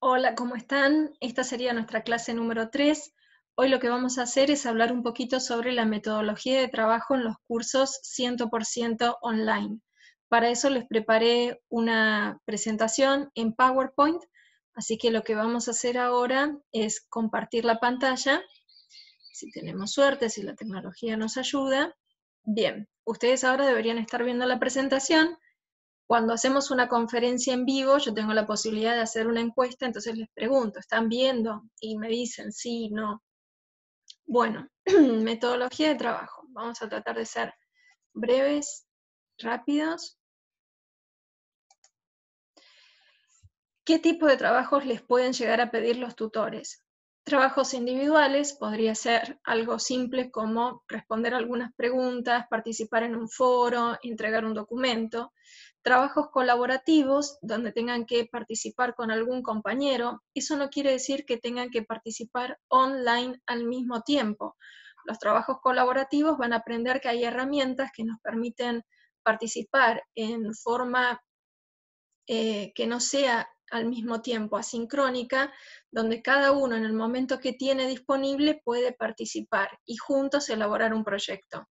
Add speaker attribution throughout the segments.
Speaker 1: Hola, ¿cómo están? Esta sería nuestra clase número 3. Hoy lo que vamos a hacer es hablar un poquito sobre la metodología de trabajo en los cursos 100% online. Para eso les preparé una presentación en PowerPoint, así que lo que vamos a hacer ahora es compartir la pantalla, si tenemos suerte, si la tecnología nos ayuda. Bien, ustedes ahora deberían estar viendo la presentación. Cuando hacemos una conferencia en vivo, yo tengo la posibilidad de hacer una encuesta, entonces les pregunto, ¿están viendo? Y me dicen, sí, no. Bueno, metodología de trabajo. Vamos a tratar de ser breves, rápidos. ¿Qué tipo de trabajos les pueden llegar a pedir los tutores? Trabajos individuales podría ser algo simple como responder algunas preguntas, participar en un foro, entregar un documento. Trabajos colaborativos donde tengan que participar con algún compañero. Eso no quiere decir que tengan que participar online al mismo tiempo. Los trabajos colaborativos van a aprender que hay herramientas que nos permiten participar en forma eh, que no sea al mismo tiempo, asincrónica, donde cada uno en el momento que tiene disponible puede participar y juntos elaborar un proyecto.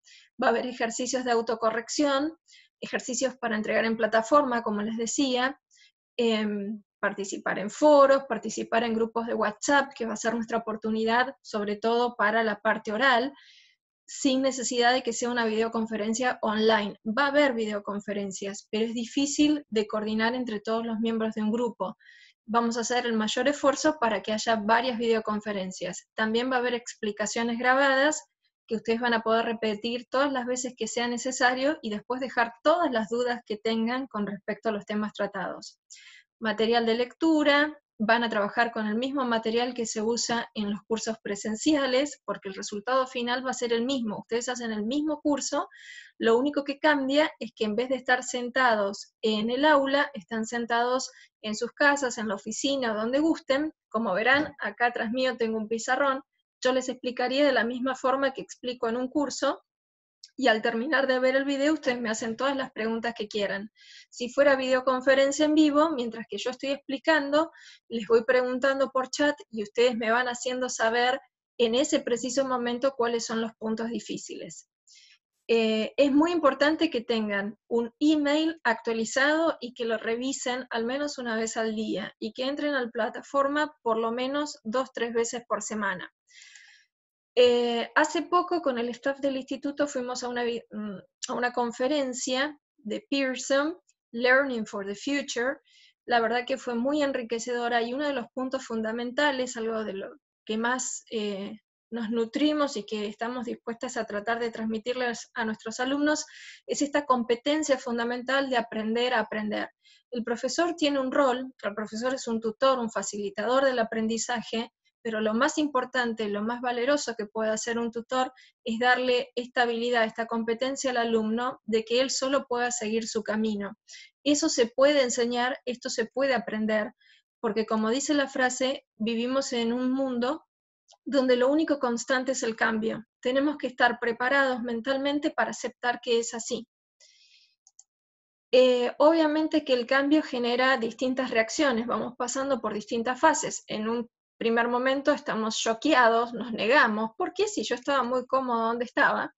Speaker 1: Va a haber ejercicios de autocorrección, ejercicios para entregar en plataforma, como les decía, em, participar en foros, participar en grupos de WhatsApp, que va a ser nuestra oportunidad, sobre todo para la parte oral, sin necesidad de que sea una videoconferencia online. Va a haber videoconferencias, pero es difícil de coordinar entre todos los miembros de un grupo. Vamos a hacer el mayor esfuerzo para que haya varias videoconferencias. También va a haber explicaciones grabadas que ustedes van a poder repetir todas las veces que sea necesario y después dejar todas las dudas que tengan con respecto a los temas tratados. Material de lectura, van a trabajar con el mismo material que se usa en los cursos presenciales, porque el resultado final va a ser el mismo. Ustedes hacen el mismo curso, lo único que cambia es que en vez de estar sentados en el aula, están sentados en sus casas, en la oficina donde gusten. Como verán, acá atrás mío tengo un pizarrón. Yo les explicaría de la misma forma que explico en un curso, y al terminar de ver el video ustedes me hacen todas las preguntas que quieran. Si fuera videoconferencia en vivo, mientras que yo estoy explicando, les voy preguntando por chat y ustedes me van haciendo saber en ese preciso momento cuáles son los puntos difíciles. Eh, es muy importante que tengan un email actualizado y que lo revisen al menos una vez al día y que entren a la plataforma por lo menos dos, tres veces por semana. Eh, hace poco con el staff del instituto fuimos mm, a una, conferencia de Pearson, Learning for the Future. La verdad que fue muy enriquecedora y uno de los puntos fundamentales, algo de lo que más eh, nos nutrimos y que estamos dispuestas a tratar de transmitirles a nuestros alumnos, es esta competencia fundamental de aprender a aprender. El profesor tiene un rol, el profesor es un tutor, un facilitador del aprendizaje, pero lo más importante, lo más valeroso que puede hacer un tutor es darle esta habilidad, esta competencia al alumno de que él solo pueda seguir su camino. Eso se puede enseñar, esto se puede aprender, porque como dice la frase, vivimos en un mundo donde lo único constante es el cambio. Tenemos que estar preparados mentalmente para aceptar que es así. Eh, obviamente que el cambio genera distintas reacciones, vamos pasando por distintas fases. En un primer momento estamos choqueados, nos negamos, ¿por qué si yo estaba muy cómodo donde estaba?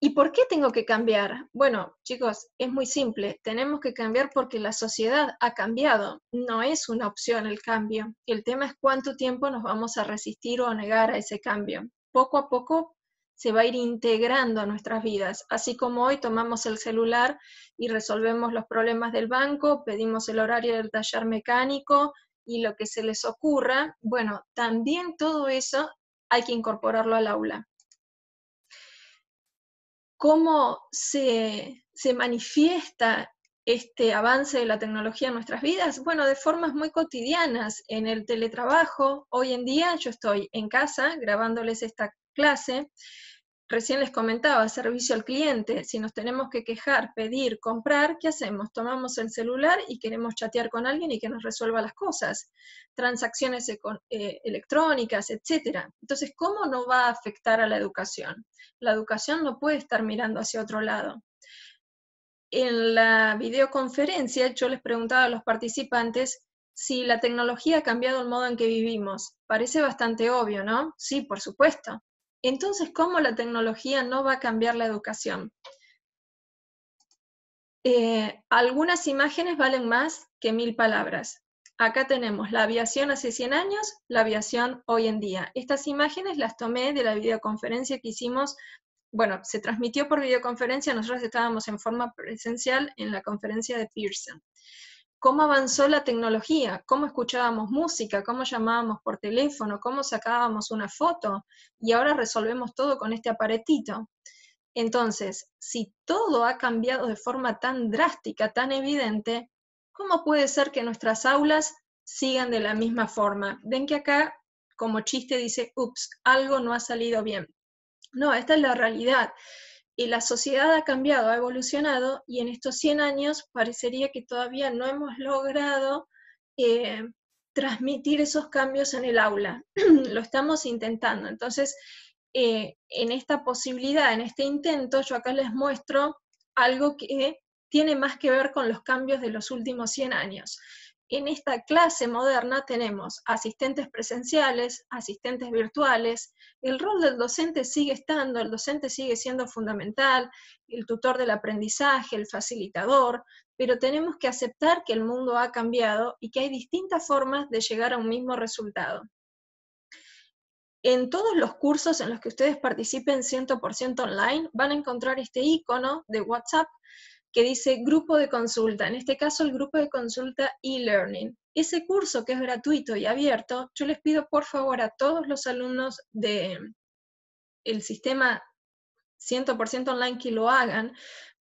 Speaker 1: ¿Y por qué tengo que cambiar? Bueno, chicos, es muy simple, tenemos que cambiar porque la sociedad ha cambiado, no es una opción el cambio. El tema es cuánto tiempo nos vamos a resistir o negar a ese cambio. Poco a poco se va a ir integrando a nuestras vidas, así como hoy tomamos el celular y resolvemos los problemas del banco, pedimos el horario del taller mecánico, y lo que se les ocurra, bueno, también todo eso hay que incorporarlo al aula. ¿Cómo se, se manifiesta este avance de la tecnología en nuestras vidas? Bueno, de formas muy cotidianas, en el teletrabajo. Hoy en día yo estoy en casa grabándoles esta clase recién les comentaba, servicio al cliente, si nos tenemos que quejar, pedir, comprar, ¿qué hacemos? Tomamos el celular y queremos chatear con alguien y que nos resuelva las cosas, transacciones e eh, electrónicas, etc. Entonces, ¿cómo no va a afectar a la educación? La educación no puede estar mirando hacia otro lado. En la videoconferencia yo les preguntaba a los participantes si la tecnología ha cambiado el modo en que vivimos. Parece bastante obvio, ¿no? Sí, por supuesto entonces, ¿cómo la tecnología no va a cambiar la educación? Eh, algunas imágenes valen más que mil palabras. Acá tenemos la aviación hace 100 años, la aviación hoy en día. Estas imágenes las tomé de la videoconferencia que hicimos, bueno, se transmitió por videoconferencia, nosotros estábamos en forma presencial en la conferencia de Pearson cómo avanzó la tecnología, cómo escuchábamos música, cómo llamábamos por teléfono, cómo sacábamos una foto y ahora resolvemos todo con este aparatito. Entonces, si todo ha cambiado de forma tan drástica, tan evidente, ¿cómo puede ser que nuestras aulas sigan de la misma forma? Ven que acá, como chiste, dice, ups, algo no ha salido bien. No, esta es la realidad y la sociedad ha cambiado, ha evolucionado y en estos 100 años parecería que todavía no hemos logrado eh, transmitir esos cambios en el aula. Lo estamos intentando. Entonces, eh, en esta posibilidad, en este intento, yo acá les muestro algo que tiene más que ver con los cambios de los últimos 100 años. En esta clase moderna tenemos asistentes presenciales, asistentes virtuales, el rol del docente sigue estando, el docente sigue siendo fundamental, el tutor del aprendizaje, el facilitador, pero tenemos que aceptar que el mundo ha cambiado y que hay distintas formas de llegar a un mismo resultado. En todos los cursos en los que ustedes participen 100% online van a encontrar este icono de WhatsApp que dice grupo de consulta, en este caso el grupo de consulta e-learning. Ese curso que es gratuito y abierto, yo les pido por favor a todos los alumnos del el sistema 100% online que lo hagan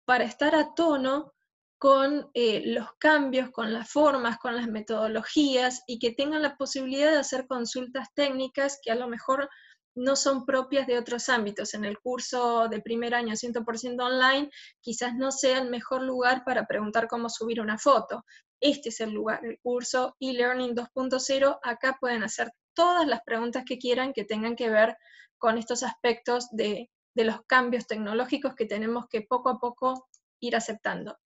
Speaker 1: para estar a tono con eh, los cambios, con las formas, con las metodologías y que tengan la posibilidad de hacer consultas técnicas que a lo mejor no son propias de otros ámbitos. En el curso de primer año 100% online, quizás no sea el mejor lugar para preguntar cómo subir una foto. Este es el lugar, el curso e-learning 2.0. Acá pueden hacer todas las preguntas que quieran que tengan que ver con estos aspectos de, de los cambios tecnológicos que tenemos que poco a poco ir aceptando.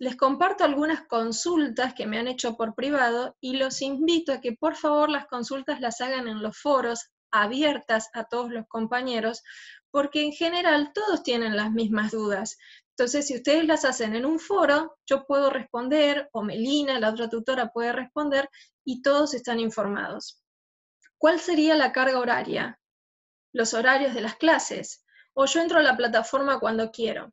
Speaker 1: Les comparto algunas consultas que me han hecho por privado y los invito a que por favor las consultas las hagan en los foros abiertas a todos los compañeros, porque en general todos tienen las mismas dudas. Entonces, si ustedes las hacen en un foro, yo puedo responder, o Melina, la otra tutora, puede responder, y todos están informados. ¿Cuál sería la carga horaria? Los horarios de las clases. O yo entro a la plataforma cuando quiero.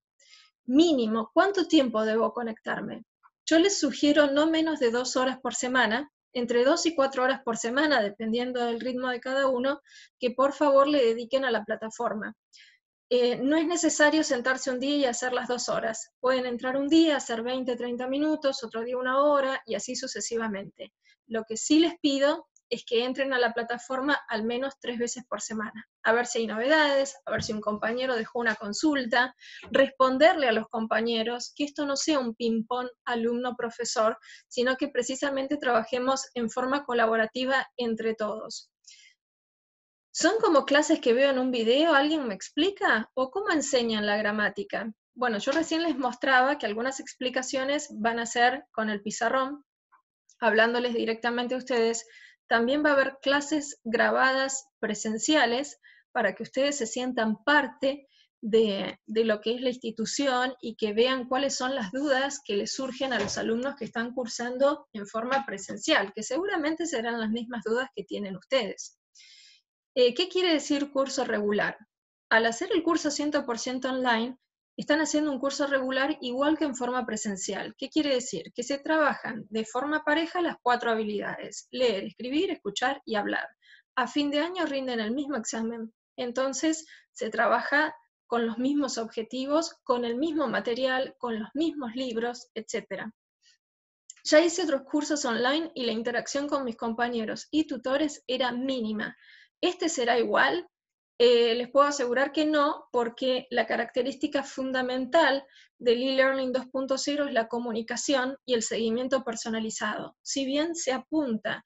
Speaker 1: Mínimo, ¿cuánto tiempo debo conectarme? Yo les sugiero no menos de dos horas por semana, entre dos y cuatro horas por semana, dependiendo del ritmo de cada uno, que por favor le dediquen a la plataforma. Eh, no es necesario sentarse un día y hacer las dos horas. Pueden entrar un día, hacer 20, 30 minutos, otro día una hora y así sucesivamente. Lo que sí les pido es que entren a la plataforma al menos tres veces por semana, a ver si hay novedades, a ver si un compañero dejó una consulta, responderle a los compañeros, que esto no sea un ping-pong alumno-profesor, sino que precisamente trabajemos en forma colaborativa entre todos. ¿Son como clases que veo en un video? ¿Alguien me explica? ¿O cómo enseñan la gramática? Bueno, yo recién les mostraba que algunas explicaciones van a ser con el pizarrón, hablándoles directamente a ustedes también va a haber clases grabadas presenciales para que ustedes se sientan parte de, lo que es la institución y que vean cuáles son las dudas que les surgen a los alumnos que están cursando en forma presencial, que seguramente serán las mismas dudas que tienen ustedes. Eh, ¿Qué quiere decir curso regular? Al hacer el curso 100% online, están haciendo un curso regular igual que en forma presencial. ¿Qué quiere decir? Que se trabajan de forma pareja las cuatro habilidades, leer, escribir, escuchar y hablar. A fin de año rinden el mismo examen, entonces se trabaja con los mismos objetivos, con el mismo material, con los mismos libros, etc. Ya hice otros cursos online y la interacción con mis compañeros y tutores era mínima. ¿Este será igual? Eh, les puedo asegurar que no, porque la característica fundamental del e-learning 2.0 es la comunicación y el seguimiento personalizado. Si bien se apunta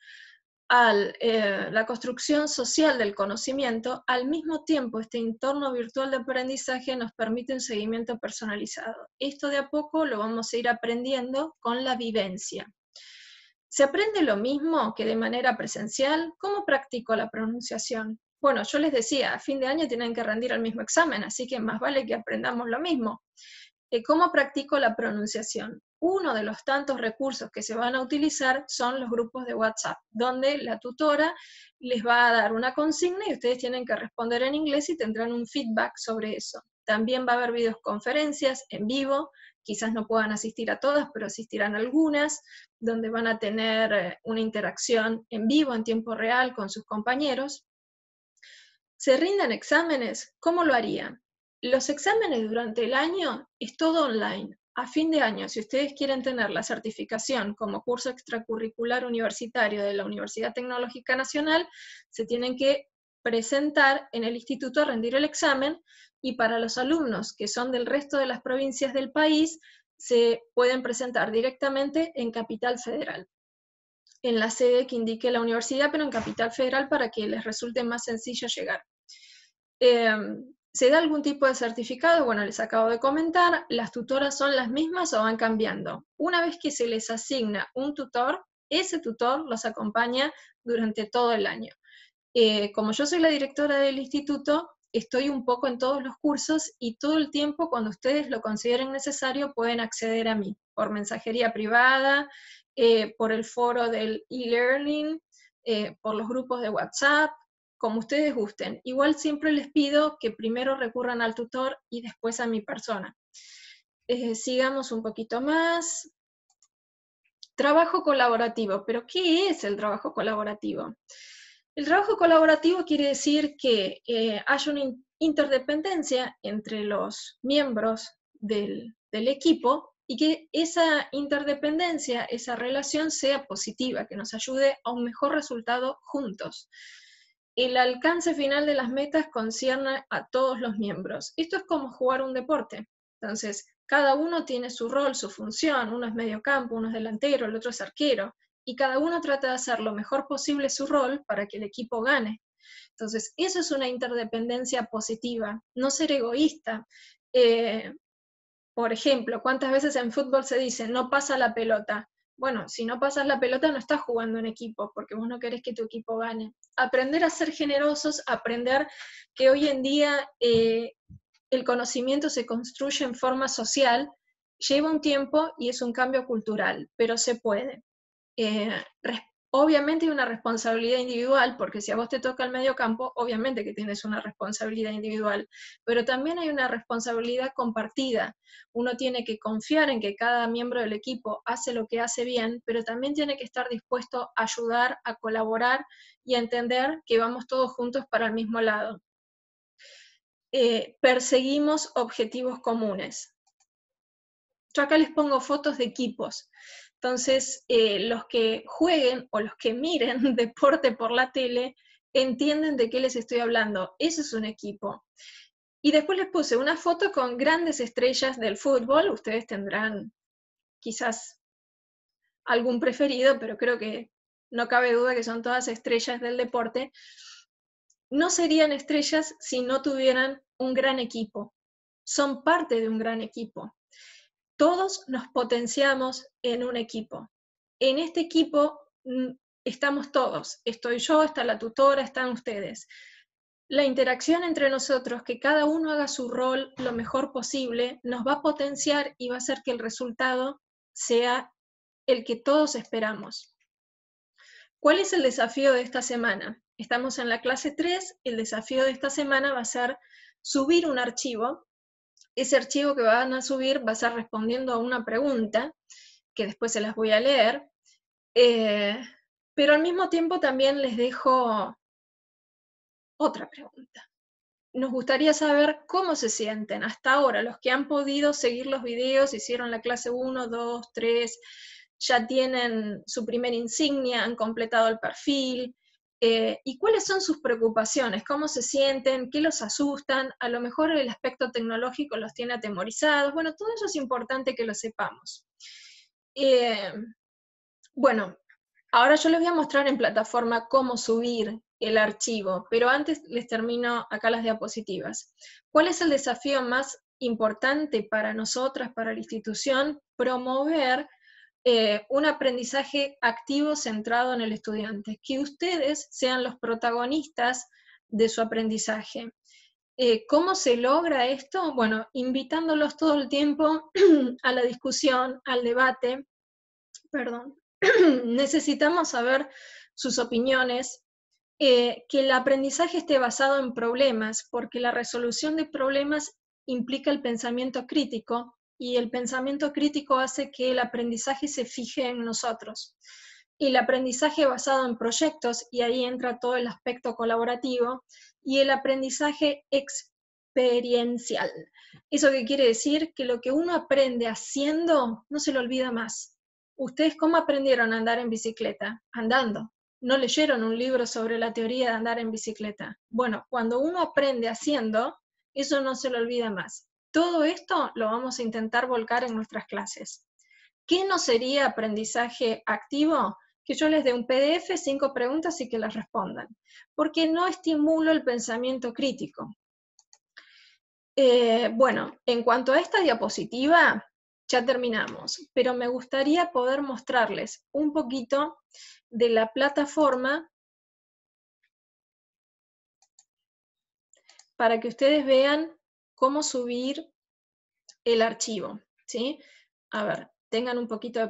Speaker 1: a eh, la construcción social del conocimiento, al mismo tiempo este entorno virtual de aprendizaje nos permite un seguimiento personalizado. Esto de a poco lo vamos a ir aprendiendo con la vivencia. ¿Se aprende lo mismo que de manera presencial? ¿Cómo practico la pronunciación? Bueno, yo les decía, a fin de año tienen que rendir el mismo examen, así que más vale que aprendamos lo mismo. Eh, ¿Cómo practico la pronunciación? Uno de los tantos recursos que se van a utilizar son los grupos de WhatsApp, donde la tutora les va a dar una consigna y ustedes tienen que responder en inglés y tendrán un feedback sobre eso. También va a haber videoconferencias en vivo, quizás no puedan asistir a todas, pero asistirán algunas, donde van a tener eh, una interacción en vivo, en tiempo real, con sus compañeros se rinden exámenes, ¿cómo lo harían? Los exámenes durante el año es todo online. A fin de año, si ustedes quieren tener la certificación como curso extracurricular universitario de la Universidad Tecnológica Nacional, se tienen que presentar en el instituto a rendir el examen y para los alumnos que son del resto de las provincias del país, se pueden presentar directamente en Capital Federal en la sede que indique la universidad, pero en Capital Federal para que les resulte más sencillo llegar. Em, ¿Se da algún tipo de certificado? Bueno, les acabo de comentar, las tutoras son las mismas o van cambiando. Una vez que se les asigna un tutor, ese tutor los acompaña durante todo el año. Eh, como yo soy la directora del instituto, estoy un poco en todos los cursos y todo el tiempo cuando ustedes lo consideren necesario pueden acceder a mí por mensajería privada, eh, por el foro del e-learning, eh, por los grupos de WhatsApp, como ustedes gusten. Igual siempre les pido que primero recurran al tutor y después a mi persona. Eh, sigamos un poquito más. Trabajo colaborativo. ¿Pero qué es el trabajo colaborativo? El trabajo colaborativo quiere decir que hay una interdependencia entre los miembros del, del equipo y que esa interdependencia, esa relación sea positiva, que nos ayude a un mejor resultado juntos. El alcance final de las metas concierne a todos los miembros. Esto es como jugar un deporte. Entonces, cada uno tiene su rol, su función, uno es medio campo, uno es delantero, el otro es arquero, y cada uno trata de hacer lo mejor posible su rol para que el equipo gane. Entonces, eso es una interdependencia positiva, no ser egoísta, eh, por ejemplo, ¿cuántas veces en fútbol se dice no pasa la pelota? Bueno, si no pasas la pelota no estás jugando en equipo, porque vos no querés que tu equipo gane. Aprender a ser generosos, aprender que hoy en día eh, el conocimiento se construye en forma social, lleva un tiempo y es un cambio cultural, pero se puede. Eh, Obviamente hay una responsabilidad individual, porque si a vos te toca el medio campo, obviamente que tienes una responsabilidad individual, pero también hay una responsabilidad compartida. Uno tiene que confiar en que cada miembro del equipo hace lo que hace bien, pero también tiene que estar dispuesto a ayudar, a colaborar y a entender que vamos todos juntos para el mismo lado. Eh, perseguimos objetivos comunes. Yo acá les pongo fotos de equipos. Entonces, eh, los que jueguen o los que miren deporte por la tele entienden de qué les estoy hablando. Eso es un equipo. Y después les puse una foto con grandes estrellas del fútbol. Ustedes tendrán quizás algún preferido, pero creo que no cabe duda que son todas estrellas del deporte. No serían estrellas si no tuvieran un gran equipo. Son parte de un gran equipo todos nos potenciamos en un equipo. En este equipo mm, estamos todos, estoy yo, está la tutora, están ustedes. La interacción entre nosotros, que cada uno haga su rol lo mejor posible, nos va a potenciar y va a hacer que el resultado sea el que todos esperamos. ¿Cuál es el desafío de esta semana? Estamos en la clase 3, el desafío de esta semana va a ser subir un archivo ese archivo que van a subir va a estar respondiendo a una pregunta, que después se las voy a leer, eh, pero al mismo tiempo también les dejo otra pregunta. Nos gustaría saber cómo se sienten hasta ahora los que han podido seguir los videos, hicieron la clase 1, 2, 3, ya tienen su primera insignia, han completado el perfil, eh, y cuáles son sus preocupaciones, cómo se sienten, qué los asustan, a lo mejor el aspecto tecnológico los tiene atemorizados, bueno, todo eso es importante que lo sepamos. Eh, bueno, ahora yo les voy a mostrar en plataforma cómo subir el archivo, pero antes les termino acá las diapositivas. ¿Cuál es el desafío más importante para nosotras, para la institución? Promover eh, un aprendizaje activo centrado en el estudiante, que ustedes sean los protagonistas de su aprendizaje. Eh, ¿Cómo se logra esto? Bueno, invitándolos todo el tiempo a la discusión, al debate. Perdón. Necesitamos saber sus opiniones, eh, que el aprendizaje esté basado en problemas, porque la resolución de problemas implica el pensamiento crítico y el pensamiento crítico hace que el aprendizaje se fije en nosotros. Y el aprendizaje basado en proyectos, y ahí entra todo el aspecto colaborativo, y el aprendizaje experiencial. ¿Eso qué quiere decir? Que lo que uno aprende haciendo no se lo olvida más. ¿Ustedes cómo aprendieron a andar en bicicleta? Andando. No leyeron un libro sobre la teoría de andar en bicicleta. Bueno, cuando uno aprende haciendo, eso no se lo olvida más. Todo esto lo vamos a intentar volcar en nuestras clases. ¿Qué no sería aprendizaje activo? Que yo les dé un PDF, cinco preguntas y que las respondan, porque no estimulo el pensamiento crítico. Eh, bueno, en cuanto a esta diapositiva, ya terminamos, pero me gustaría poder mostrarles un poquito de la plataforma para que ustedes vean cómo subir el archivo, ¿sí? A ver, tengan un poquito de